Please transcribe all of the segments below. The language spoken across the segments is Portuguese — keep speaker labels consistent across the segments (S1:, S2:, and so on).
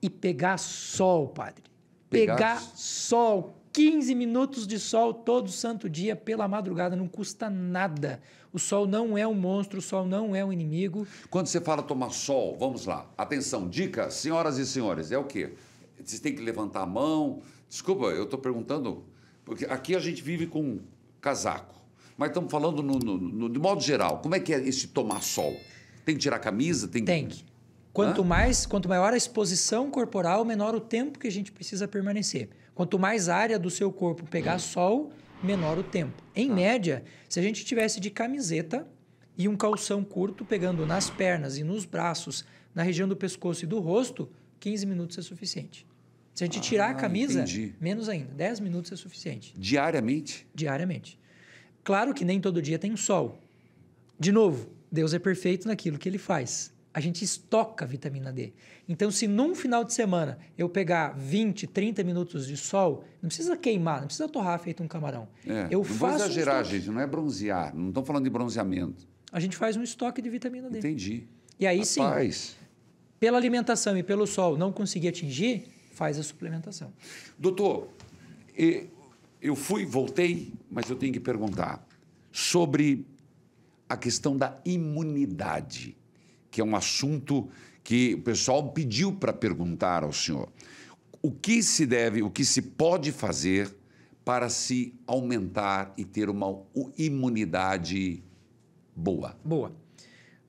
S1: e pegar sol, padre. Pegar, pegar sol. 15 minutos de sol todo santo dia pela madrugada, não custa nada. O sol não é um monstro,
S2: o sol não é um inimigo. Quando você fala tomar sol, vamos lá. Atenção, dica, senhoras e senhores, é o quê? Vocês têm que levantar a mão. Desculpa, eu estou perguntando, porque aqui a gente vive com casaco, mas estamos falando no, no, no, de modo geral. Como é que é esse tomar sol? Tem que tirar a camisa? Tem, tem que...
S1: Quanto Hã? mais, quanto maior a exposição corporal, menor o tempo que a gente precisa permanecer. Quanto mais área do seu corpo pegar hum. sol, menor o tempo. Em ah. média, se a gente tivesse de camiseta e um calção curto pegando nas pernas e nos braços, na região do pescoço e do rosto, 15 minutos é suficiente. Se a gente ah, tirar a ah, camisa, entendi. menos ainda, 10 minutos é suficiente. Diariamente? Diariamente. Claro que nem todo dia tem sol. De novo, Deus é perfeito naquilo que ele faz a gente estoca vitamina D. Então, se num final de semana eu pegar 20, 30 minutos de sol, não precisa queimar, não precisa torrar feito um camarão. É, eu não faço vou exagerar, um
S2: gente, não é bronzear, não estamos falando de bronzeamento.
S1: A gente faz um estoque de vitamina
S2: D. Entendi. E aí Rapaz. sim, pela alimentação e pelo sol não
S1: conseguir atingir, faz a suplementação.
S2: Doutor, eu fui, voltei, mas eu tenho que perguntar sobre a questão da imunidade que é um assunto que o pessoal pediu para perguntar ao senhor. O que se deve, o que se pode fazer para se aumentar e ter uma imunidade boa? Boa.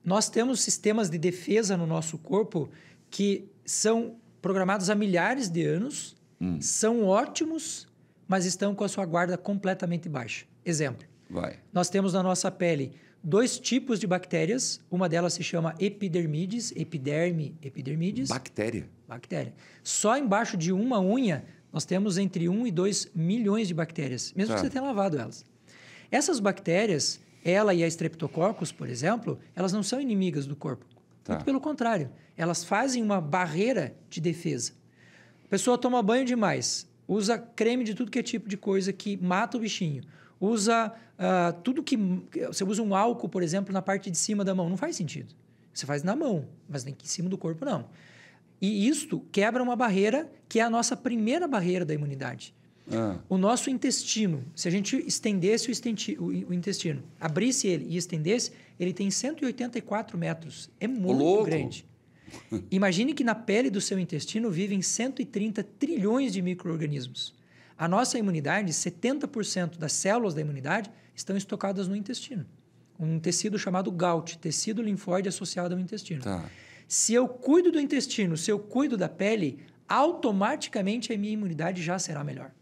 S1: Nós temos sistemas de defesa no nosso corpo que são programados há milhares de anos, hum. são ótimos, mas estão com a sua guarda completamente baixa. Exemplo. Vai. Nós temos na nossa pele dois tipos de bactérias. Uma delas se chama epidermides, epiderme, epidermides. Bactéria. Bactéria. Só embaixo de uma unha nós temos entre 1 e 2 milhões de bactérias, mesmo tá. que você tenha lavado elas. Essas bactérias, ela e a Streptococcus, por exemplo, elas não são inimigas do corpo. Tá. Muito pelo contrário, elas fazem uma barreira de defesa. A pessoa toma banho demais, usa creme de tudo que é tipo de coisa que mata o bichinho usa uh, tudo que. Você usa um álcool, por exemplo, na parte de cima da mão. Não faz sentido. Você faz na mão, mas nem em cima do corpo, não. E isto quebra uma barreira que é a nossa primeira barreira da imunidade. Ah. O nosso intestino, se a gente estendesse o, o, intestino, abrisse ele e estendesse, ele tem 184 metros. É muito grande. Imagine que na pele do seu intestino vivem 130 trilhões de micro-organismos. A nossa imunidade, 70% das células da imunidade estão estocadas no intestino. Um tecido chamado gout, tecido linfóide associado ao intestino. Tá. Se eu cuido do intestino, se eu cuido da pele, automaticamente a minha imunidade já será melhor.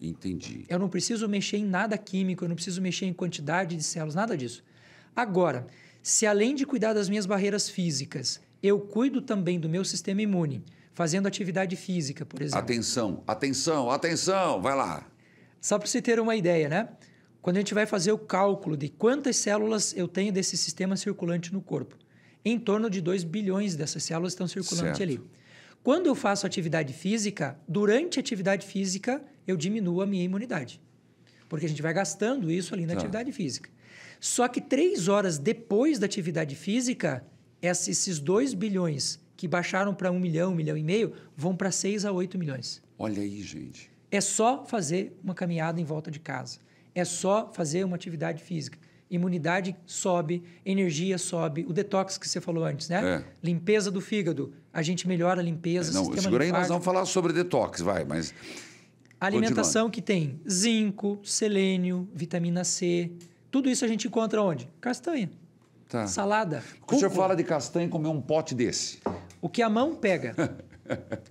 S2: Entendi.
S1: Eu não preciso mexer em nada químico, eu não preciso mexer em quantidade de células, nada disso. Agora, se além de cuidar das minhas barreiras físicas, eu cuido também do meu sistema imune, fazendo atividade física, por exemplo.
S2: Atenção, atenção, atenção, vai lá.
S1: Só para você ter uma ideia, né? Quando a gente vai fazer o cálculo de quantas células eu tenho desse sistema circulante no corpo, em torno de 2 bilhões dessas células estão circulando ali. Quando eu faço atividade física, durante a atividade física, eu diminuo a minha imunidade. Porque a gente vai gastando isso ali na tá. atividade física. Só que três horas depois da atividade física, esses 2 bilhões que baixaram para um milhão, um milhão e meio, vão para 6 a 8 milhões.
S2: Olha aí, gente.
S1: É só fazer uma caminhada em volta de casa. É só fazer uma atividade física. Imunidade sobe, energia sobe, o detox que você falou antes, né? É. Limpeza do fígado, a gente melhora a limpeza. É, não, segura aí, nós vamos
S2: falar sobre detox, vai, mas. Alimentação
S1: que tem zinco, selênio, vitamina C. Tudo isso a gente encontra onde? Castanha. Tá. Salada. O senhor fala
S2: de castanha comer um pote desse. O que a mão pega.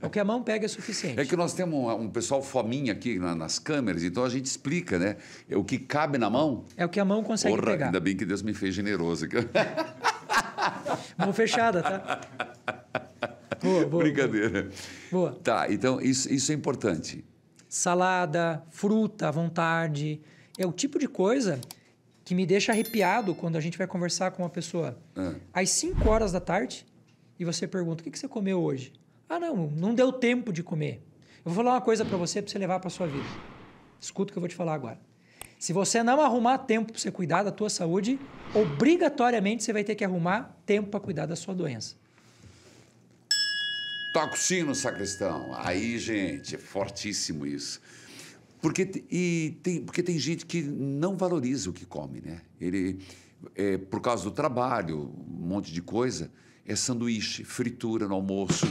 S2: o que a mão pega é suficiente. É que nós temos um, um pessoal fominha aqui na, nas câmeras, então a gente explica, né? É o que cabe na mão. É o que a mão consegue Porra, pegar. Ainda bem que Deus me fez generoso aqui.
S1: mão fechada,
S2: tá? Boa, boa. Brincadeira. Boa. Tá, então isso, isso é importante.
S1: Salada, fruta à vontade. É o tipo de coisa que me deixa arrepiado quando a gente vai conversar com uma pessoa. Ah. Às 5 horas da tarde, e você pergunta: o que, que você comeu hoje? Ah, não, não deu tempo de comer. Eu vou falar uma coisa para você, para você levar para sua vida. Escuta o que eu vou te falar agora. Se você não arrumar tempo para você cuidar da tua saúde, obrigatoriamente você vai ter que arrumar tempo para cuidar da sua doença.
S2: Toca tá o sino, sacristão. Aí, gente, é fortíssimo isso. Porque, e tem, porque tem gente que não valoriza o que come, né? Ele, é, por causa do trabalho, um monte de coisa é sanduíche, fritura no almoço,